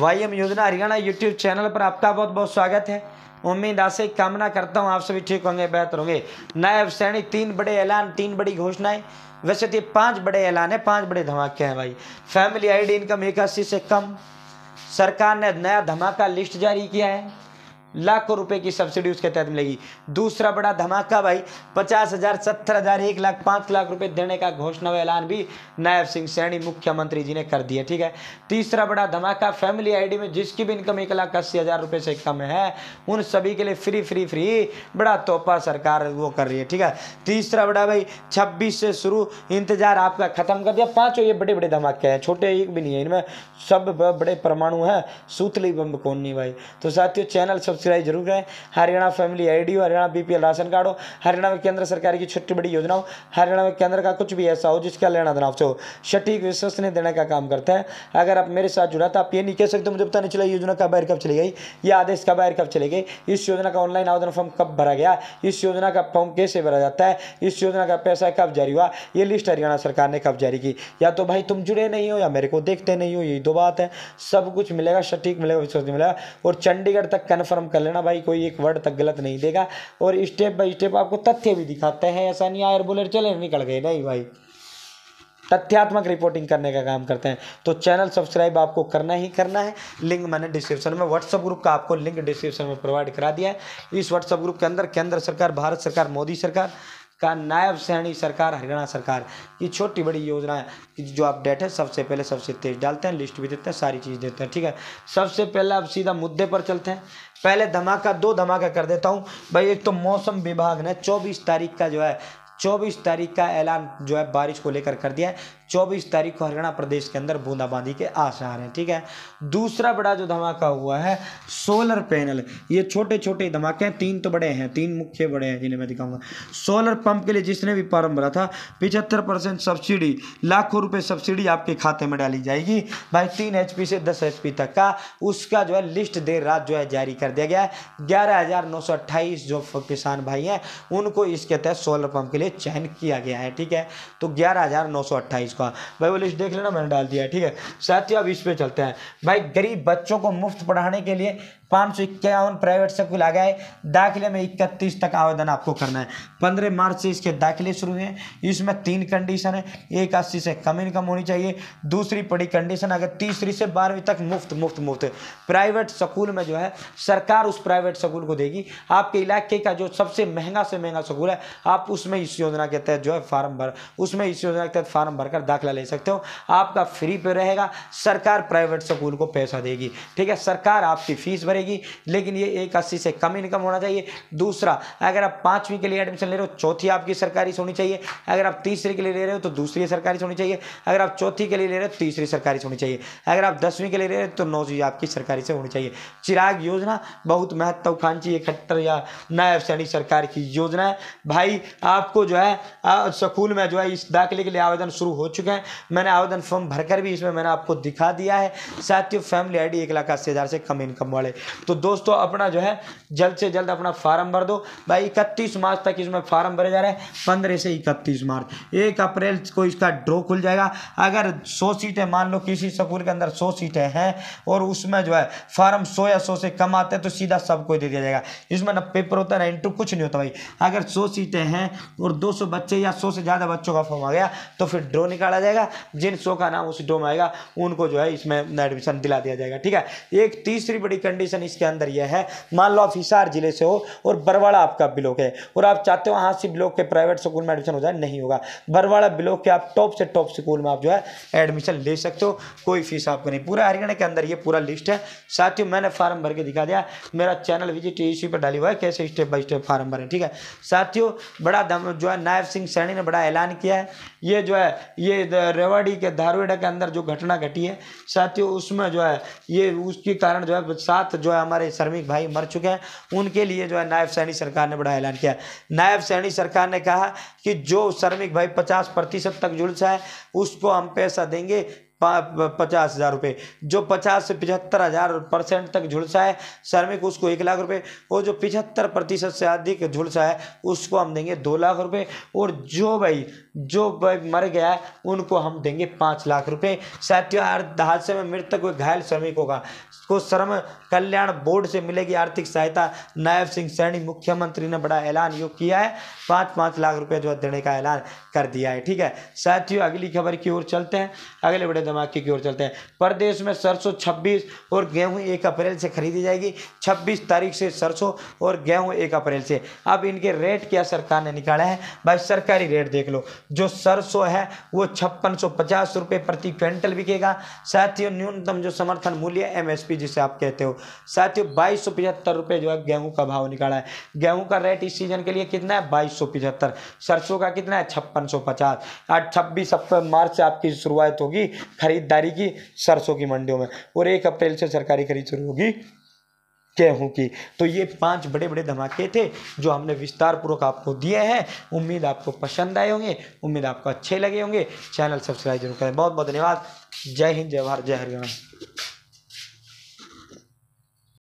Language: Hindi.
वाई एम योजना हरियाणा यूट्यूब चैनल पर आपका बहुत बहुत स्वागत है उम्मीद आशे कामना करता हूँ आप सभी ठीक होंगे बेहतर होंगे नायब सैनिक तीन बड़े ऐलान तीन बड़ी घोषणाएं वैसे तो ये पांच बड़े ऐलान है पांच बड़े धमाके हैं भाई फैमिली आईडी इनकम इक्यासी से कम सरकार ने नया धमाका लिस्ट जारी किया है लाखों रुपए की सब्सिडी उसके तहत मिलेगी दूसरा बड़ा धमाका भाई पचास हजार सत्तर हजार एक लाख पांच लाख रुपए देने का घोषणा व ऐलान भी नायब सिंह सैनी मुख्यमंत्री जी ने कर दिया ठीक है तीसरा बड़ा धमाका फैमिली आईडी में जिसकी भी इनकम एक लाख अस्सी हजार रुपए से कम है उन सभी के लिए फ्री फ्री फ्री बड़ा तोहफा सरकार वो कर रही है ठीक है तीसरा बड़ा भाई छब्बीस से शुरू इंतजार आपका खत्म कर दिया पांचों ये बड़े बड़े धमाके हैं छोटे एक भी नहीं है इनमें सब बड़े परमाणु हैं सूतली बम कौन नहीं भाई तो साथियों चैनल सब सब्सक्राइब जरूर करें हरियाणा फैमिली आईडी हो हरियाणा बीपीएल राशन कार्ड हो हरियाणा में केंद्र सरकार की छोटी बड़ी योजना हो हरियाणा में केंद्र का कुछ भी ऐसा हो जिसका लेना देना हो सटीक विश्वसनीय देने का काम करता है अगर आप मेरे साथ जुड़ा था तो आप ये नहीं कह सकते मुझे पता नहीं चला योजना कब बाहर कब चली गई या आदेश कब बाहर कब चले गए इस योजना का ऑनलाइन आवेदन फॉर्म कब भरा गया इस योजना का फॉर्म कैसे भरा जाता है इस योजना का पैसा कब जारी हुआ ये लिस्ट हरियाणा सरकार ने कब जारी की या तो भाई तुम जुड़े नहीं हो या मेरे को देखते नहीं हो यही दो बात है सब कुछ मिलेगा सटीक मिलेगा विश्वास मिलेगा और चंडीगढ़ तक कन्फर्म कर लेना भाई कोई एक वर्ड तक गलत नहीं देगा और स्टेप बाई स्टेप आपको तथ्य भी दिखाते हैं ऐसा नहीं आयर बोलर चले निकल गए नहीं भाई तथ्यात्मक रिपोर्टिंग करने का काम करते हैं तो चैनल सब्सक्राइब आपको करना ही करना है लिंक मैंने डिस्क्रिप्शन में व्हाट्सअप ग्रुप का आपको लिंक डिस्क्रिप्शन में प्रोवाइड करा दिया है इस व्हाट्सअप ग्रुप के अंदर केंद्र सरकार भारत सरकार मोदी सरकार का नायब श्रेणी सरकार हरियाणा सरकार ये छोटी बड़ी योजना है जो अपडेट है सबसे पहले सबसे तेज डालते हैं लिस्ट भी देते हैं सारी चीज़ देते हैं ठीक है सबसे पहले अब सीधा मुद्दे पर चलते हैं पहले धमाका दो धमाका कर देता हूँ भाई एक तो मौसम विभाग ने चौबीस तारीख का जो है चौबीस तारीख का ऐलान जो है बारिश को लेकर कर दिया है चौबीस तारीख को हरियाणा प्रदेश के अंदर बूंदाबांदी के आसार हैं ठीक है दूसरा बड़ा जो धमाका हुआ है सोलर पैनल ये छोटे छोटे धमाके हैं तीन तो बड़े हैं तीन मुख्य बड़े हैं जिन्हें मैं दिखाऊंगा सोलर पंप के लिए जिसने भी फॉर्म भरा था पिछहत्तर परसेंट सब्सिडी लाखों रुपये सब्सिडी आपके खाते में डाली जाएगी भाई तीन एच से दस एच तक का उसका जो है लिस्ट देर रात जो है जारी कर दिया गया है ग्यारह जो किसान भाई हैं उनको इसके तहत सोलर पंप के लिए चयन किया गया है ठीक है तो ग्यारह को का भाई वो लिस्ट देख लेना मैंने डाल दिया ठीक है साथियों अब इस पर चलते हैं भाई गरीब बच्चों को मुफ्त पढ़ाने के लिए पाँच सौ इक्यावन प्राइवेट स्कूल आ गए दाखिले में इकतीस तक आवेदन आपको करना है पंद्रह मार्च से इसके दाखिले शुरू हुए इसमें तीन कंडीशन है एक अस्सी से कम इनकम होनी चाहिए दूसरी पड़ी कंडीशन अगर तीसरी से बारहवीं तक मुफ्त मुफ्त मुफ्त प्राइवेट स्कूल में जो है सरकार उस प्राइवेट स्कूल को देगी आपके इलाके का जो सबसे महंगा से महंगा स्कूल है आप उसमें इस योजना के तहत जो है फार्म भर उसमें इस योजना के तहत फार्म भरकर दाखिला ले सकते हो आपका फ्री पे रहेगा सरकार प्राइवेट स्कूल को पैसा देगी ठीक है सरकार आपकी फीस भरेगी रहेगी लेकिन ये एक अस्सी से कम इनकम होना चाहिए दूसरा अगर आप पाँचवीं के लिए एडमिशन ले रहे हो चौथी आपकी सरकारी होनी चाहिए अगर आप तीसरी के लिए ले रहे हो तो दूसरी सरकारी होनी चाहिए अगर आप चौथी के लिए ले रहे हो तीसरी सरकारी होनी चाहिए अगर आप दसवीं के लिए ले रहे हो तो नौवीं आपकी सरकारी से होनी चाहिए चिराग योजना बहुत महत्वाकांक्षी इकहत्तर या नायब सैनिक सरकार की योजना है भाई आपको जो है स्कूल में जो है इस दाखिले के लिए आवेदन शुरू हो चुके हैं मैंने आवेदन फॉर्म भरकर भी इसमें मैंने आपको दिखा दिया है साथियों फैमिली आईडी डी एक लाख अस्सी हज़ार से कम इनकम वाले तो दोस्तों अपना जो है जल्द से जल्द अपना फार्म भर दो भाई इकतीस मार्च तक इसमें फार्म भरे जा रहे हैं पंद्रह से इकतीस मार्च एक अप्रैल को इसका ड्रॉ खुल जाएगा अगर सौ सीटें मान लो किसी स्कूल के अंदर सौ सीटें हैं और उसमें जो है फार्म सौ या सौ से कम आते हैं तो सीधा सबको दे दिया जाएगा इसमें ना पेपर होता है ना इंटू कुछ नहीं होता भाई अगर सौ सीटें हैं और दो सौ बच्चे या सौ से ज़्यादा बच्चों का फॉर्म आ गया तो फिर ड्रॉ निकाला जाएगा जिन सौ का नाम उस ड्रो में आएगा उनको जो है इसमें एडमिशन दिला दिया जाएगा ठीक है एक तीसरी बड़ी कंडीशन लोकेशन इसके अंदर यह है मान लो आप हिसार जिले से हो और बरवाड़ा आपका ब्लॉक है और आप चाहते हो वहाँ से ब्लॉक के प्राइवेट स्कूल में एडमिशन हो जाए नहीं होगा बरवाड़ा ब्लॉक के आप टॉप से टॉप स्कूल में आप जो है एडमिशन ले सकते हो कोई फीस आपको नहीं पूरा हरियाणा के अंदर ये पूरा लिस्ट है साथियों मैंने फार्म भर के दिखा दिया मेरा चैनल विजिट इसी पर डाली हुआ है कैसे स्टेप बाई स्टेप फार्म भरें ठीक है साथियों बड़ा दम जो है नायब सिंह सैनी ने बड़ा ऐलान किया है ये जो है ये रेवाड़ी के धारवेड़ा के अंदर जो घटना घटी है साथियों उसमें जो है ये उसके कारण जो है सात जो है हमारे श्रमिक भाई मर चुके हैं उनके लिए जो है नायब सैनी सरकार ने बड़ा ऐलान किया नायब सैनी सरकार ने कहा कि जो श्रमिक भाई पचास प्रतिशत तक जुलसा है उसको हम पैसा देंगे पचास हज़ार रुपये जो पचास से पिछहत्तर हज़ार परसेंट तक झुलसा है श्रमिक उसको एक लाख रुपए और जो पिछहत्तर प्रतिशत से अधिक झुलसा है उसको हम देंगे दो लाख रुपए और जो भाई जो मर गया है उनको हम देंगे पाँच लाख रुपए साथियों हादसे में मृतक हुए घायल श्रमिकों का को श्रम कल्याण बोर्ड से मिलेगी आर्थिक सहायता नायब सिंह सैनी मुख्यमंत्री ने बड़ा ऐलान यो किया है पाँच पाँच लाख रुपए जो देने का ऐलान कर दिया है ठीक है साथियों अगली खबर की ओर चलते हैं अगले बड़े धमाके की ओर चलते हैं प्रदेश में सरसों छब्बीस और गेहूँ एक अप्रैल से खरीदी जाएगी छब्बीस तारीख से सरसों और गेहूँ एक अप्रैल से अब इनके रेट क्या सरकार ने निकाला है भाई सरकारी रेट देख लो जो सरसों है वो छप्पन सौ पचास रुपये प्रति क्विंटल बिकेगा साथियों न्यूनतम जो समर्थन मूल्य एम एस पी जिसे आप कहते हो साथियों बाईस सौ पिछहत्तर रुपये जो है गेहूँ का भाव निकाला है गेहूँ का रेट इस सीजन के लिए कितना है बाईस सौ पिछहत्तर सरसों का कितना है छप्पन सौ पचास आज छब्बीस मार्च से आपकी शुरुआत होगी खरीदारी की सरसों की मंडियों में और एक अप्रैल से सरकारी खरीद शुरू होगी कहूँ की तो ये पांच बड़े बड़े धमाके थे जो हमने विस्तार पूर्वक आपको दिए हैं उम्मीद आपको पसंद आए होंगे उम्मीद आपको अच्छे लगे होंगे चैनल सब्सक्राइब जरूर करें बहुत बहुत धन्यवाद जय हिंद जय भारत जय हरियाणा